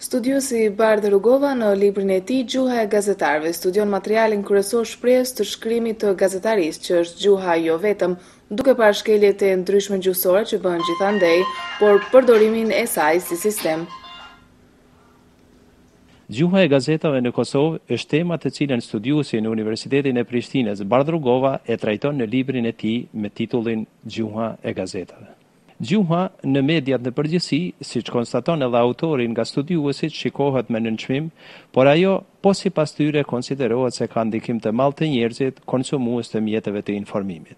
Studiosi Bardë Rugova në librin e ti Gjuha e Gazetarve, studion materialin kërëso shprejës të shkrimit të gazetaris, që është Gjuha jo vetëm, duke par shkeljet e ndryshme gjusore që bënë gjithandej, por përdorimin e saj si sistem. Gjuha e Gazetave në Kosovë është tema të cilën studiosi në Universitetin e Prishtines Bardhe Rugova e trajton në librin e ti me titullin Gjuha e Gazetave. Gjuha në mediat në përgjësi, si që konstaton edhe autori nga studiuësit, shikohet me nënqmim, por ajo po si pas tyre konsiderohet se ka ndikim të malë të njerëzit konsumuës të mjetëve të informimit.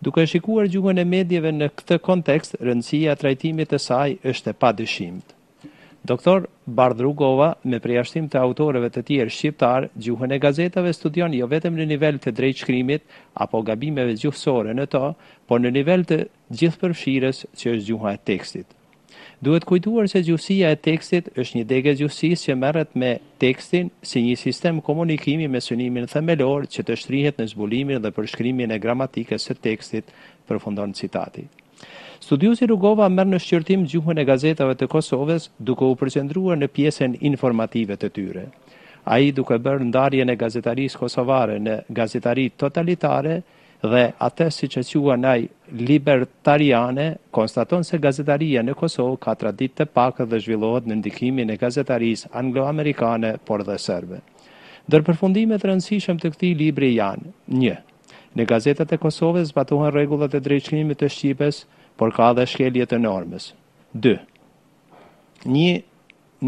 Duke shikuar gjuhën e medjeve në këtë kontekst, rëndësia trajtimit të saj është e pa dyshimt. Doktor Bardrugova, me përjashtim të autoreve të tjerë shqiptar, gjuhën e gazetave studion jo vetëm në nivel të drejtë shkrimit apo gabimeve gjuhësore në to, por në nivel të gjithë përfshires që është gjuha e tekstit. Duhet kujtuar se gjuhësia e tekstit është një degë gjuhësis që merret me tekstin si një sistem komunikimi me synimin themelor që të shtrihet në zbulimin dhe përshkrimin e gramatikës së tekstit, përfundon citati. Studiosi Rugova mërë në shqyrtim gjuhën e gazetave të Kosovës duke u përqendruar në piesen informative të tyre. A i duke bërë ndarje në gazetarisë kosovare në gazetari totalitare dhe atë si që qua naj libertariane konstaton se gazetaria në Kosovë ka tradit të pakë dhe zhvillohet në ndikimin e gazetarisë anglo-amerikane por dhe sërbe. përfundimet rëndësishëm të këti libri janë një. Në gazetat e Kosovës zbatohen rregullat e drejtëshkrimit të Shqipes, por ka edhe shkelje të normës. 2. Një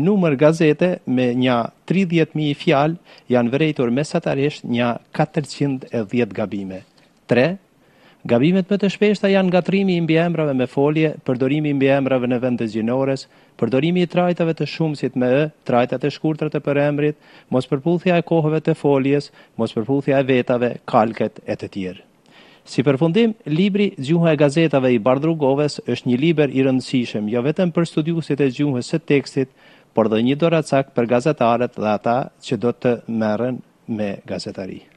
numër gazete me një 30.000 fjalë janë vërejtur mesatarisht një 410 gabime. Gabimet më të shpeshta janë gatrimi i mbiemrave me folje, përdorimi i mbiemrave në vend të gjinores, përdorimi i trajtave të shumësit me ë, trajtat e shkurtra të përemrit, mos përputhja e kohëve të foljes, mos përputhja e vetave, kalket e të tjerë. Si përfundim, libri Gjuha e Gazetave i Bardrugoves është një liber i rëndësishëm, jo vetëm për studiusit e gjuhës së tekstit, por dhe një dorë për gazetarët dhe ata që do të merren me gazetari.